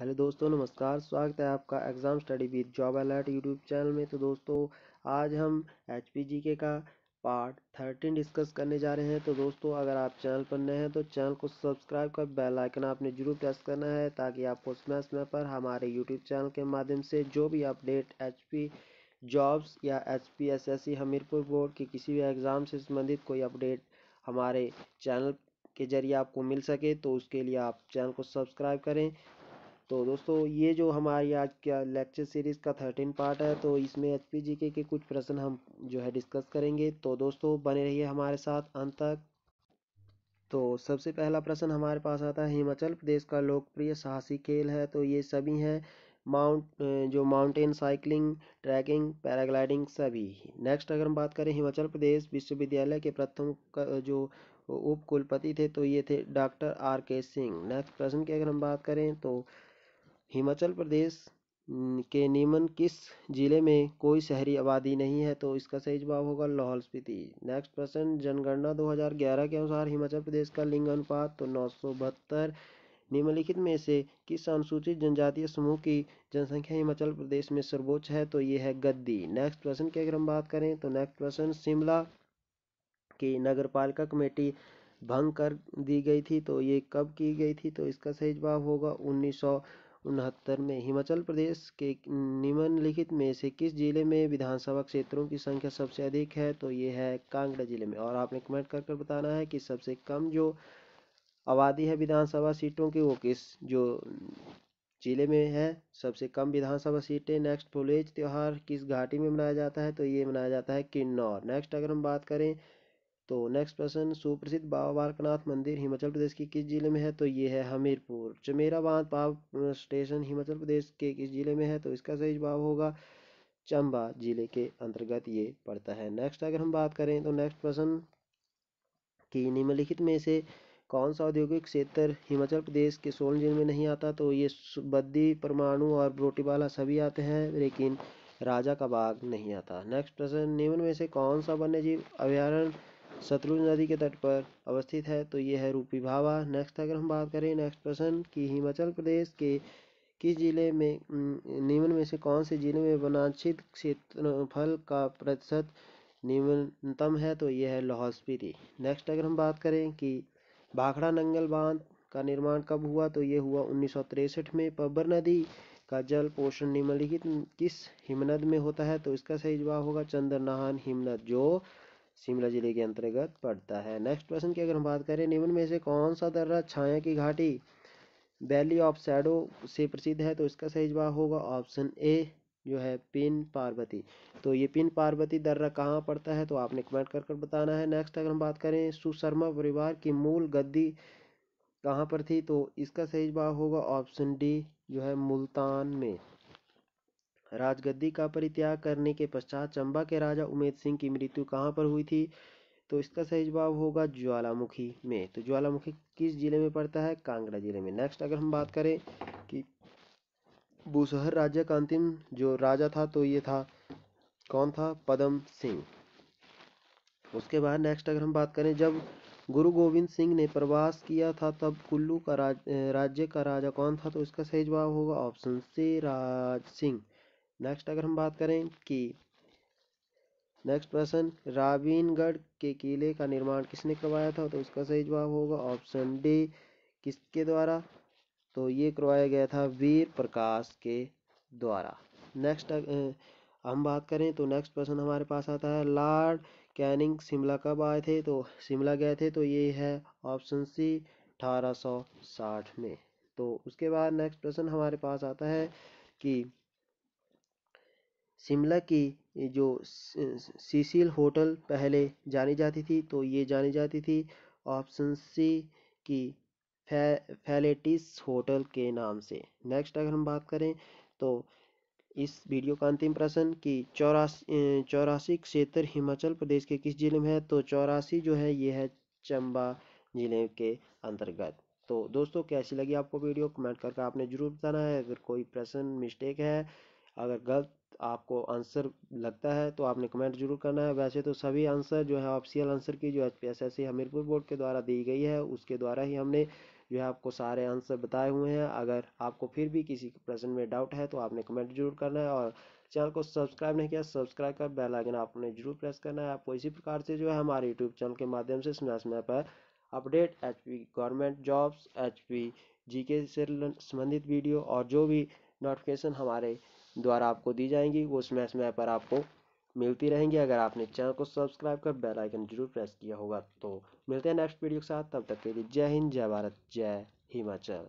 hello दोस्तों नमस्कार स्वागत है आपका exam study with job alert YouTube channel में तो दोस्तों आज हम एच के का पार्ट थर्टीन डिस्कस करने जा रहे हैं तो दोस्तों अगर आप चैनल पर नए हैं तो चैनल को सब्सक्राइब कर बेल आइकन आपने जरूर प्रेस करना है ताकि आपको समय समय पर हमारे यूट्यूब चैनल के माध्यम से जो भी अपडेट एच जॉब्स या H P S S C Hamirpur board के किसी भी एग्ज़ाम से संबंधित कोई अपडेट हमारे चैनल के जरिए आपको मिल सके तो उसके लिए आप चैनल को सब्सक्राइब करें तो दोस्तों ये जो हमारी आज का लेक्चर सीरीज़ का थर्टीन पार्ट है तो इसमें एच पी जी के, के कुछ प्रश्न हम जो है डिस्कस करेंगे तो दोस्तों बने रहिए हमारे साथ अंत तक तो सबसे पहला प्रश्न हमारे पास आता है हिमाचल प्रदेश का लोकप्रिय साहसी खेल है तो ये सभी हैं माउंट जो माउंटेन साइकिलिंग ट्रैकिंग पैराग्लाइडिंग सभी नेक्स्ट अगर हम बात करें हिमाचल प्रदेश विश्वविद्यालय के प्रथम जो उप कुलपति थे तो ये थे डॉक्टर आर के सिंह नेक्स्ट प्रश्न की अगर हम बात करें तो हिमाचल प्रदेश के नीमन किस जिले में कोई शहरी आबादी नहीं है तो इसका सही जवाब होगा लाहौल स्पीति नेक्स्ट प्रश्न जनगणना 2011 के अनुसार हिमाचल प्रदेश का लिंग अनुपात तो नौ निम्नलिखित में से किस अनुसूचित जनजातीय समूह की जनसंख्या हिमाचल प्रदेश में सर्वोच्च है तो ये है गद्दी नेक्स्ट प्रश्न की अगर हम बात करें तो नेक्स्ट प्रश्न शिमला की पालिका कमेटी भंग कर दी गई थी तो ये कब की गई थी तो इसका सही जवाब होगा उन्नीस उनहत्तर में हिमाचल प्रदेश के निम्नलिखित में से किस जिले में विधानसभा क्षेत्रों की संख्या सबसे अधिक है तो ये है कांगड़ा जिले में और आपने कमेंट कर कर बताना है कि सबसे कम जो आबादी है विधानसभा सीटों की वो किस जो जिले में है सबसे कम विधानसभा सीटें नेक्स्ट फुलेज त्यौहार किस घाटी में मनाया जाता है तो ये मनाया जाता है किन्नौर नेक्स्ट अगर हम बात करें तो नेक्स्ट प्रश्न सुप्रसिद्ध बाबा बालकनाथ मंदिर हिमाचल प्रदेश के किस जिले में है तो ये है हमीरपुर चमेरा बांध पाप स्टेशन हिमाचल प्रदेश के किस जिले में है तो इसका सही जवाब होगा चंबा जिले के अंतर्गत ये पड़ता है नेक्स्ट अगर हम बात करें तो नेक्स्ट प्रश्न कि निम्नलिखित में से कौन सा औद्योगिक क्षेत्र हिमाचल प्रदेश के सोलन जिले में नहीं आता तो ये बद्दी परमाणु और ब्रोटीवाला सभी आते हैं लेकिन राजा का बाग नहीं आता नेक्स्ट प्रश्न निम्न में से कौन सा वन्य जीव अभ्यारण्य सतलुज नदी के तट पर अवस्थित है तो ये है रूपी भावा नेक्स्ट अगर हम बात करें नेक्स्ट प्रश्न कि हिमाचल प्रदेश के किस जिले में निम्न में से कौन से जिले में वनांशित क्षेत्रफल का प्रतिशत निम्नतम है तो यह है लाहौल स्पीति नेक्स्ट अगर हम बात करें कि भाखड़ा नंगल बांध का निर्माण कब हुआ तो ये हुआ उन्नीस में पब्बर नदी का जल पोषण निम्नलिखित किस हिमनद में होता है तो इसका सही जवाब होगा चंद्रनाहन हिमनद जो शिमला जिले के अंतर्गत पड़ता है नेक्स्ट क्वेश्चन की अगर हम बात करें निम्न में से कौन सा दर्रा छाया की घाटी वैली ऑफ सैडो से प्रसिद्ध है तो इसका सही जवाब होगा ऑप्शन ए जो है पिन पार्वती तो ये पिन पार्वती दर्रा कहाँ पड़ता है तो आपने कमेंट कर कर बताना है नेक्स्ट अगर हम बात करें सुशर्मा परिवार की मूल गद्दी कहाँ पर थी तो इसका सही जवाब होगा ऑप्शन डी जो है मुल्तान में राजगद्दी का परित्याग करने के पश्चात चंबा के राजा उमेद सिंह की मृत्यु कहाँ पर हुई थी तो इसका सही जवाब होगा ज्वालामुखी में तो ज्वालामुखी किस जिले में पड़ता है कांगड़ा जिले में नेक्स्ट अगर हम बात करें कि बुसहर राज्य का अंतिम जो राजा था तो ये था कौन था पदम सिंह उसके बाद नेक्स्ट अगर हम बात करें जब गुरु गोविंद सिंह ने प्रवास किया था तब कुल्लू का राज, राज्य का राजा कौन था तो इसका सही जवाब होगा option C Raj Singh next अगर हम बात करें कि नेक्स्ट प्रश्न राबीनगढ़ के किले का निर्माण किसने करवाया था तो इसका सही जवाब होगा ऑप्शन डी किसके द्वारा तो ये करवाया गया था वीर प्रकाश के द्वारा नेक्स्ट हम बात करें तो नेक्स्ट प्रश्न हमारे पास आता है लॉर्ड कैनिंग शिमला कब आए थे तो शिमला गए थे तो ये है ऑप्शन सी 1860 में तो उसके बाद नेक्स्ट प्रश्न हमारे पास आता है कि शिमला की जो सीसील होटल पहले जानी जाती थी तो ये जानी जाती थी ऑप्शन सी की फे फैलेटिस होटल के नाम से नेक्स्ट अगर हम बात करें तो इस वीडियो का अंतिम प्रश्न कि चौरासी चौरासी क्षेत्र हिमाचल प्रदेश के किस जिले में है तो चौरासी जो है ये है चंबा जिले के अंतर्गत तो दोस्तों कैसी लगी आपको वीडियो कमेंट करके आपने जरूर बताना है अगर कोई प्रश्न मिस्टेक है अगर गलत आपको आंसर लगता है तो आपने कमेंट जरूर करना है वैसे तो सभी आंसर जो है ऑफिशियल आंसर की जो एच पी हमीरपुर बोर्ड के द्वारा दी गई है उसके द्वारा ही हमने जो है आपको सारे आंसर बताए हुए हैं अगर आपको फिर भी किसी प्रश्न में डाउट है तो आपने कमेंट जरूर करना है और चैनल को सब्सक्राइब नहीं किया सब्सक्राइब कर बेल आइकन आपने जरूर प्रेस करना है आपको इसी प्रकार से जो है हमारे यूट्यूब चैनल के माध्यम से समय समय है update H government jobs H G K से संबंधित वीडियो और जो भी नोटिफिकेशन हमारे द्वारा आपको दी जाएंगी वो समय समय पर आपको मिलती रहेंगी अगर आपने चैनल को सब्सक्राइब कर बेल आइकन जरूर प्रेस किया होगा तो मिलते हैं नेक्स्ट वीडियो के साथ तब तक के लिए जय हिंद जय भारत जय हिमाचल